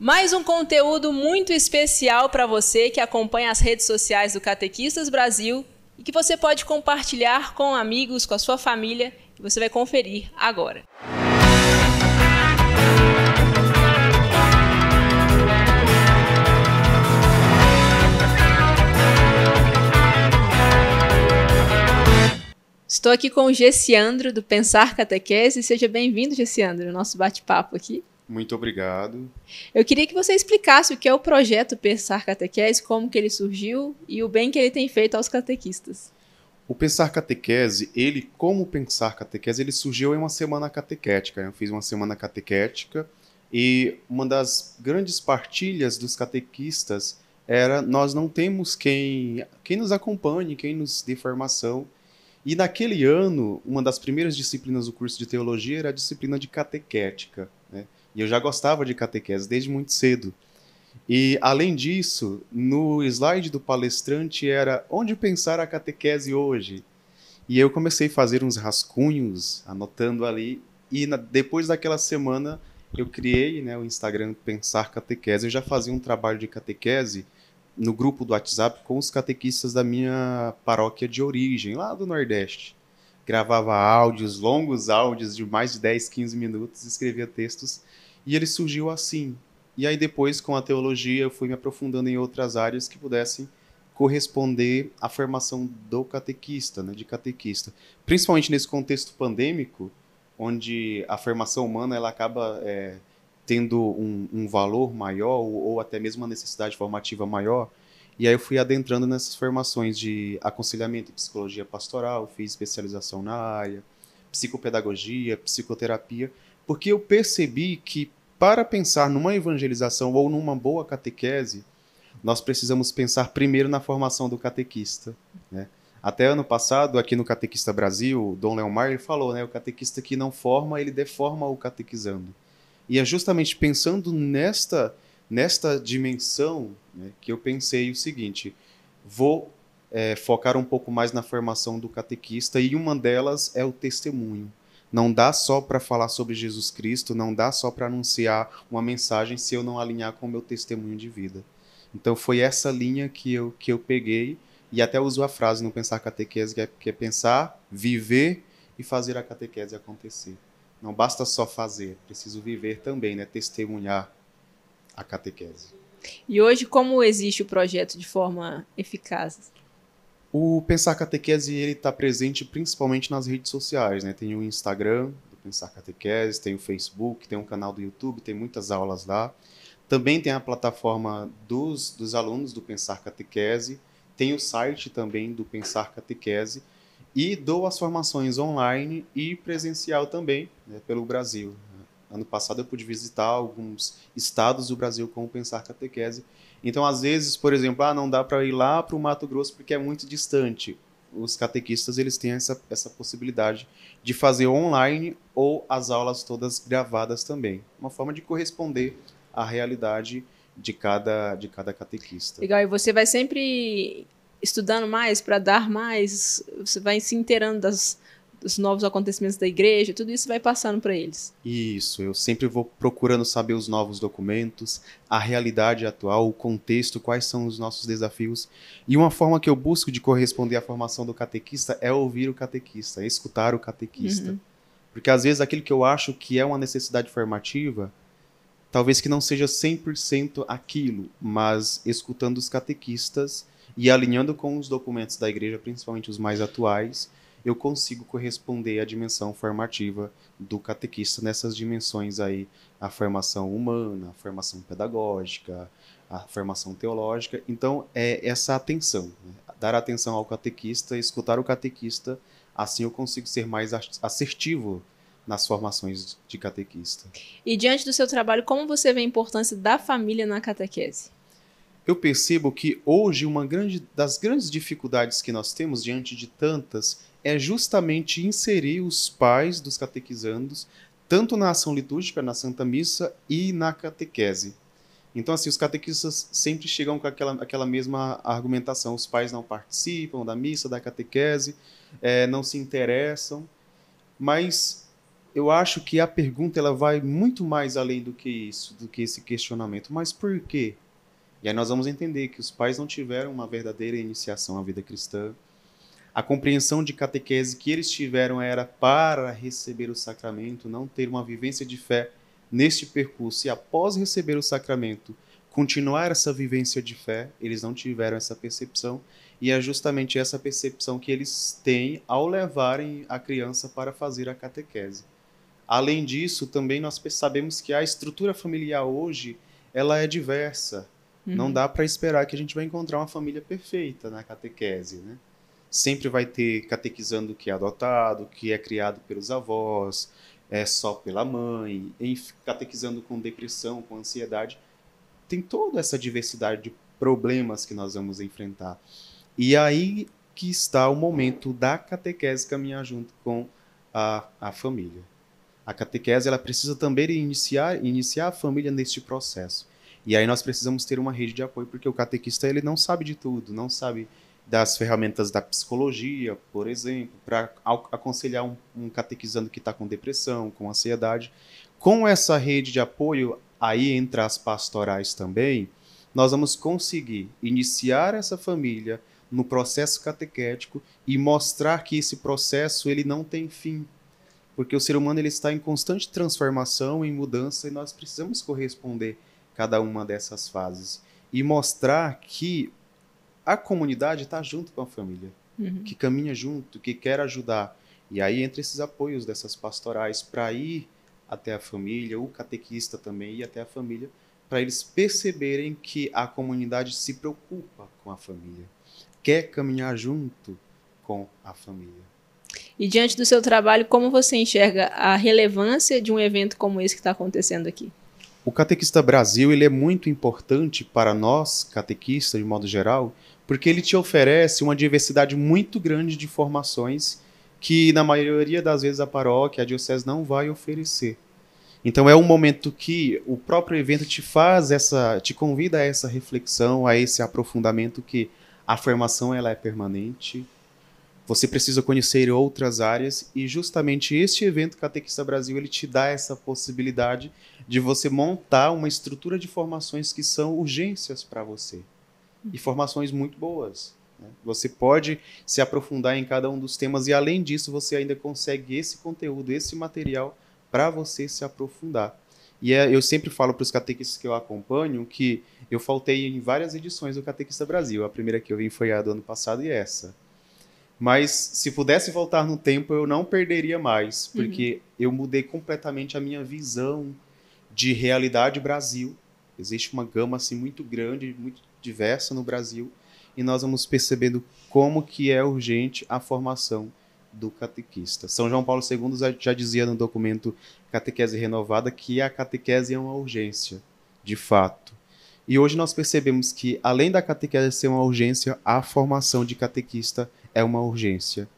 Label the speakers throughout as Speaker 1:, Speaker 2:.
Speaker 1: Mais um conteúdo muito especial para você que acompanha as redes sociais do Catequistas Brasil e que você pode compartilhar com amigos, com a sua família, e você vai conferir agora. Estou aqui com o Gessiandro do Pensar Catequese. Seja bem-vindo, Gessiandro, ao nosso bate-papo aqui.
Speaker 2: Muito obrigado.
Speaker 1: Eu queria que você explicasse o que é o projeto Pensar Catequese, como que ele surgiu e o bem que ele tem feito aos catequistas.
Speaker 2: O Pensar Catequese, ele, como Pensar Catequese, ele surgiu em uma semana catequética. Eu fiz uma semana catequética e uma das grandes partilhas dos catequistas era nós não temos quem, quem nos acompanhe, quem nos dê formação. E naquele ano, uma das primeiras disciplinas do curso de teologia era a disciplina de catequética. E eu já gostava de catequese desde muito cedo. E, além disso, no slide do palestrante era onde pensar a catequese hoje? E eu comecei a fazer uns rascunhos, anotando ali, e na, depois daquela semana eu criei né, o Instagram Pensar Catequese. Eu já fazia um trabalho de catequese no grupo do WhatsApp com os catequistas da minha paróquia de origem, lá do Nordeste gravava áudios, longos áudios de mais de 10, 15 minutos, escrevia textos, e ele surgiu assim. E aí depois, com a teologia, eu fui me aprofundando em outras áreas que pudessem corresponder à formação do catequista, né, de catequista. Principalmente nesse contexto pandêmico, onde a formação humana ela acaba é, tendo um, um, valor maior ou, ou, até mesmo uma necessidade formativa maior, e aí eu fui adentrando nessas formações de aconselhamento psicologia pastoral, fiz especialização na área, psicopedagogia, psicoterapia, porque eu percebi que para pensar numa evangelização ou numa boa catequese, nós precisamos pensar primeiro na formação do catequista, né? Até ano passado, aqui no Catequista Brasil, Dom Leomar ele falou, né, o catequista que não forma, ele deforma o catequizando. E é justamente pensando nesta nesta dimensão né, que eu pensei o seguinte: vou é, focar um pouco mais na formação do catequista e uma delas é o testemunho. Não dá só para falar sobre Jesus Cristo, não dá só para anunciar uma mensagem se eu não alinhar com o meu testemunho de vida. Então foi essa linha que eu, que eu peguei e até uso a frase não Pensar Catequese, que é, que é pensar, viver e fazer a catequese acontecer. Não basta só fazer, é preciso viver também, né? testemunhar, a catequese.
Speaker 1: E hoje, como existe o projeto de forma eficaz?
Speaker 2: O Pensar Catequese ele está presente principalmente nas redes sociais, né? Tem o Instagram do Pensar Catequese, tem o Facebook, tem um canal do YouTube, tem muitas aulas lá. Também tem a plataforma dos, dos alunos do Pensar Catequese, tem o site também do Pensar Catequese e dou as formações online e presencial também né, pelo Brasil. Ano passado eu pude visitar alguns estados do Brasil com o Pensar Catequese. Então, às vezes, por exemplo, ah, não dá para ir lá para o Mato Grosso porque é muito distante. Os catequistas eles têm essa, essa possibilidade de fazer online ou as aulas todas gravadas também. Uma forma de corresponder à realidade de cada, de cada catequista.
Speaker 1: Legal, e você vai sempre estudando mais para dar mais, você vai se inteirando das os novos acontecimentos da igreja, tudo isso vai passando para eles.
Speaker 2: Isso, eu sempre vou procurando saber os novos documentos, a realidade atual, o contexto, quais são os nossos desafios. E uma forma que eu busco de corresponder à formação do catequista é ouvir o catequista, é escutar o catequista. Uhum. Porque às vezes aquilo que eu acho que é uma necessidade formativa, talvez que não seja 100% aquilo, mas escutando os catequistas e alinhando com os documentos da igreja, principalmente os mais atuais, eu consigo corresponder à dimensão formativa do catequista nessas dimensões aí, a formação humana, a formação pedagógica, a formação teológica. Então, é essa atenção, né? dar atenção ao catequista, escutar o catequista, assim eu consigo ser mais assertivo nas formações de catequista.
Speaker 1: E diante do seu trabalho, como você vê a importância da família na catequese?
Speaker 2: eu percebo que hoje uma grande, das grandes dificuldades que nós temos diante de tantas é justamente inserir os pais dos catequizandos tanto na ação litúrgica, na Santa Missa e na catequese. Então, assim, os catequistas sempre chegam com aquela, aquela mesma argumentação. Os pais não participam da missa, da catequese, é, não se interessam. Mas eu acho que a pergunta ela vai muito mais além do que isso, do que esse questionamento. Mas por quê? E aí nós vamos entender que os pais não tiveram uma verdadeira iniciação à vida cristã. A compreensão de catequese que eles tiveram era para receber o sacramento, não ter uma vivência de fé neste percurso. E após receber o sacramento, continuar essa vivência de fé, eles não tiveram essa percepção. E é justamente essa percepção que eles têm ao levarem a criança para fazer a catequese. Além disso, também nós sabemos que a estrutura familiar hoje ela é diversa não uhum. dá para esperar que a gente vai encontrar uma família perfeita na catequese, né? Sempre vai ter catequizando que é adotado, que é criado pelos avós, é só pela mãe, catequizando com depressão, com ansiedade. Tem toda essa diversidade de problemas que nós vamos enfrentar. E aí que está o momento da catequese caminhar junto com a, a família. A catequese ela precisa também iniciar, iniciar a família neste processo. E aí nós precisamos ter uma rede de apoio, porque o catequista ele não sabe de tudo, não sabe das ferramentas da psicologia, por exemplo, para aconselhar um, um catequizando que está com depressão, com ansiedade. Com essa rede de apoio, aí entra as pastorais também, nós vamos conseguir iniciar essa família no processo catequético e mostrar que esse processo ele não tem fim, porque o ser humano ele está em constante transformação, em mudança e nós precisamos corresponder cada uma dessas fases e mostrar que a comunidade está junto com a família, uhum. que caminha junto, que quer ajudar. E aí entre esses apoios dessas pastorais para ir até a família, o catequista também ir até a família, para eles perceberem que a comunidade se preocupa com a família, quer caminhar junto com a família.
Speaker 1: E diante do seu trabalho, como você enxerga a relevância de um evento como esse que está acontecendo aqui?
Speaker 2: O Catequista Brasil ele é muito importante para nós, catequistas de modo geral, porque ele te oferece uma diversidade muito grande de formações que, na maioria das vezes, a paróquia, a diocese não vai oferecer. Então é um momento que o próprio evento te faz essa, te convida a essa reflexão, a esse aprofundamento que a formação ela é permanente, você precisa conhecer outras áreas e justamente este evento Catequista Brasil ele te dá essa possibilidade de você montar uma estrutura de formações que são urgências para você e formações muito boas. Né? Você pode se aprofundar em cada um dos temas e além disso você ainda consegue esse conteúdo, esse material para você se aprofundar. E é, eu sempre falo para os catequistas que eu acompanho que eu faltei em várias edições do Catequista Brasil. A primeira que eu vim foi a do ano passado e é essa. Mas se pudesse voltar no tempo, eu não perderia mais, uhum. porque uhum. eu mudei completamente a minha visão de realidade Brasil. Existe uma gama assim muito grande, muito diversa no Brasil, e nós vamos percebendo como que é urgente a formação do catequista. São João Paulo II já dizia no documento Catequese Renovada que a catequese é uma urgência, de fato. E hoje nós percebemos que, além da catequese ser uma urgência, a formação de catequista é uma urgência.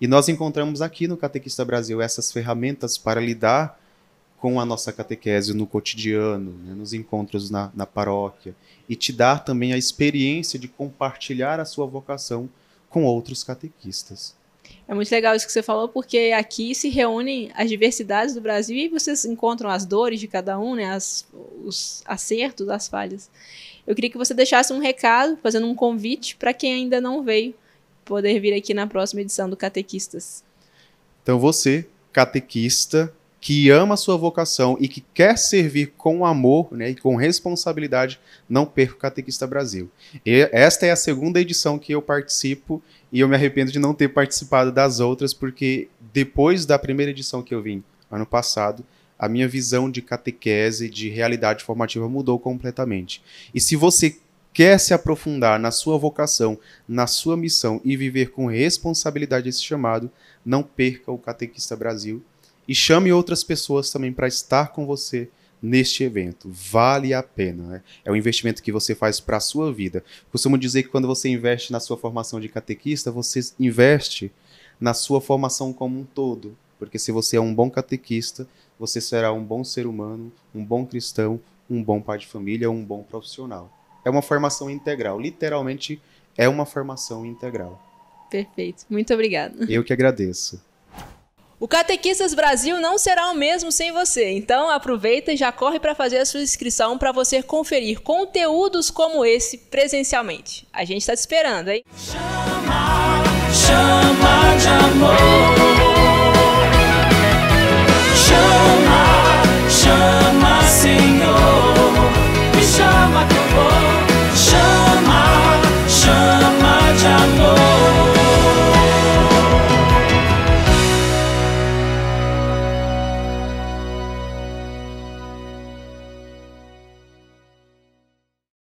Speaker 2: E nós encontramos aqui no Catequista Brasil essas ferramentas para lidar com a nossa catequese no cotidiano, né, nos encontros na, na paróquia, e te dar também a experiência de compartilhar a sua vocação com outros catequistas.
Speaker 1: É muito legal isso que você falou, porque aqui se reúnem as diversidades do Brasil e vocês encontram as dores de cada um, né? As, os acertos, as falhas. Eu queria que você deixasse um recado, fazendo um convite para quem ainda não veio poder vir aqui na próxima edição do Catequistas.
Speaker 2: Então você, catequista, que ama a sua vocação e que quer servir com amor né, e com responsabilidade, não perca o Catequista Brasil. E esta é a segunda edição que eu participo e eu me arrependo de não ter participado das outras, porque depois da primeira edição que eu vim ano passado, a minha visão de catequese, de realidade formativa mudou completamente. E se você quer se aprofundar na sua vocação, na sua missão e viver com responsabilidade esse chamado, não perca o Catequista Brasil e chame outras pessoas também para estar com você neste evento. Vale a pena. Né? É um investimento que você faz para a sua vida. Costumo dizer que quando você investe na sua formação de catequista, você investe na sua formação como um todo. Porque se você é um bom catequista, você será um bom ser humano, um bom cristão, um bom pai de família, um bom profissional é uma formação integral. Literalmente é uma formação integral.
Speaker 1: Perfeito. Muito obrigada.
Speaker 2: Eu que agradeço.
Speaker 1: O Catequistas Brasil não será o mesmo sem você, então aproveita e já corre para fazer a sua inscrição para você conferir conteúdos como esse presencialmente. A gente está te esperando, hein? Chama, chama de amor.